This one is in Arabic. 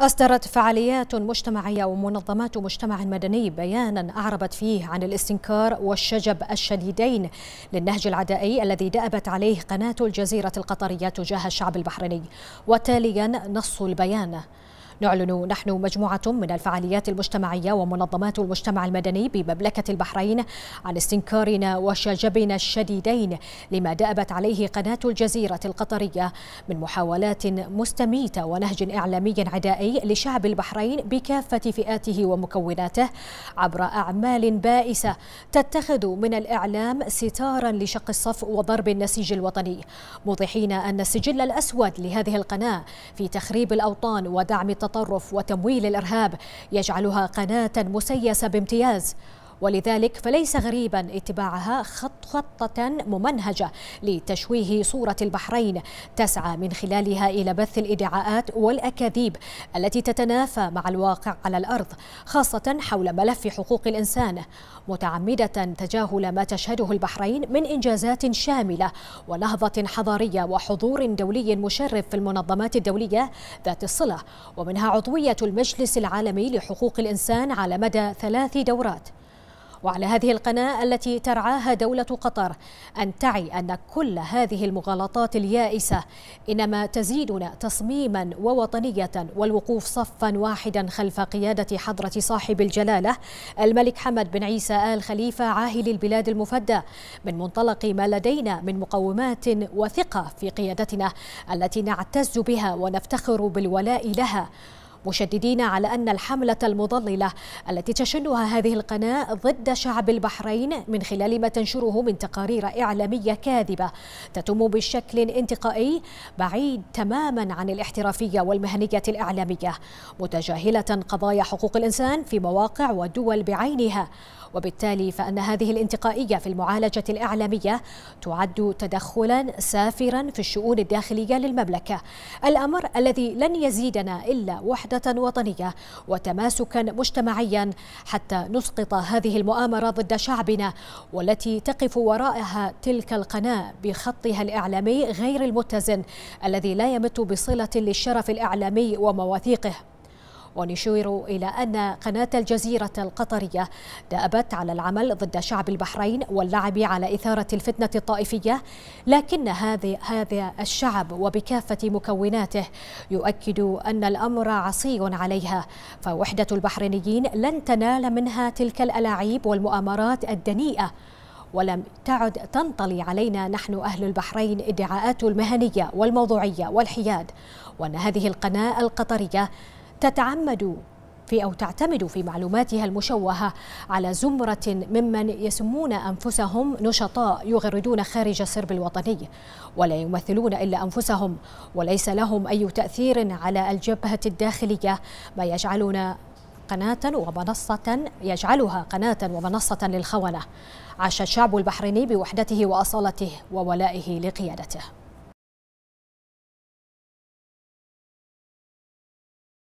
أصدرت فعاليات مجتمعية ومنظمات مجتمع مدني بيانا أعربت فيه عن الاستنكار والشجب الشديدين للنهج العدائي الذي دأبت عليه قناة الجزيرة القطرية تجاه الشعب البحريني وتاليا نص البيان نعلن نحن مجموعة من الفعاليات المجتمعية ومنظمات المجتمع المدني بمملكة البحرين عن استنكارنا وشجبنا الشديدين لما دأبت عليه قناة الجزيرة القطرية من محاولات مستميتة ونهج إعلامي عدائي لشعب البحرين بكافة فئاته ومكوناته عبر أعمال بائسة تتخذ من الإعلام ستارا لشق الصف وضرب النسيج الوطني موضحين أن السجل الأسود لهذه القناة في تخريب الأوطان ودعم التطبيق التطرف وتمويل الإرهاب يجعلها قناة مسيسة بامتياز ولذلك فليس غريبا اتباعها خط خطة ممنهجة لتشويه صورة البحرين تسعى من خلالها إلى بث الإدعاءات والأكاذيب التي تتنافى مع الواقع على الأرض خاصة حول ملف حقوق الإنسان متعمدة تجاهل ما تشهده البحرين من إنجازات شاملة ونهضة حضارية وحضور دولي مشرف في المنظمات الدولية ذات الصلة ومنها عضوية المجلس العالمي لحقوق الإنسان على مدى ثلاث دورات وعلى هذه القناة التي ترعاها دولة قطر أن تعي أن كل هذه المغالطات اليائسة إنما تزيدنا تصميما ووطنية والوقوف صفا واحدا خلف قيادة حضرة صاحب الجلالة الملك حمد بن عيسى آل خليفة عاهل البلاد المفدى من منطلق ما لدينا من مقومات وثقة في قيادتنا التي نعتز بها ونفتخر بالولاء لها مشددين على أن الحملة المضللة التي تشنها هذه القناة ضد شعب البحرين من خلال ما تنشره من تقارير إعلامية كاذبة تتم بشكل انتقائي بعيد تماما عن الاحترافية والمهنية الإعلامية متجاهلة قضايا حقوق الإنسان في مواقع ودول بعينها وبالتالي فأن هذه الانتقائية في المعالجة الإعلامية تعد تدخلا سافرا في الشؤون الداخلية للمملكة الأمر الذي لن يزيدنا إلا وحدة وطنية وتماسكا مجتمعيا حتى نسقط هذه المؤامرة ضد شعبنا والتي تقف وراءها تلك القناة بخطها الإعلامي غير المتزن الذي لا يمت بصلة للشرف الإعلامي ومواثيقه ونشير إلى أن قناة الجزيرة القطرية دأبت على العمل ضد شعب البحرين واللعب على إثارة الفتنة الطائفية لكن هذا هذا الشعب وبكافة مكوناته يؤكد أن الأمر عصي عليها فوحدة البحرينيين لن تنال منها تلك الألاعيب والمؤامرات الدنيئة ولم تعد تنطلي علينا نحن أهل البحرين ادعاءات المهنية والموضوعية والحياد وأن هذه القناة القطرية تتعمد في أو تعتمد في معلوماتها المشوهة على زمرة ممن يسمون أنفسهم نشطاء يغردون خارج السرب الوطني ولا يمثلون إلا أنفسهم وليس لهم أي تأثير على الجبهة الداخلية ما يجعلنا قناة ومنصة يجعلها قناة ومنصة للخونة عاش الشعب البحريني بوحدته وأصالته وولائه لقيادته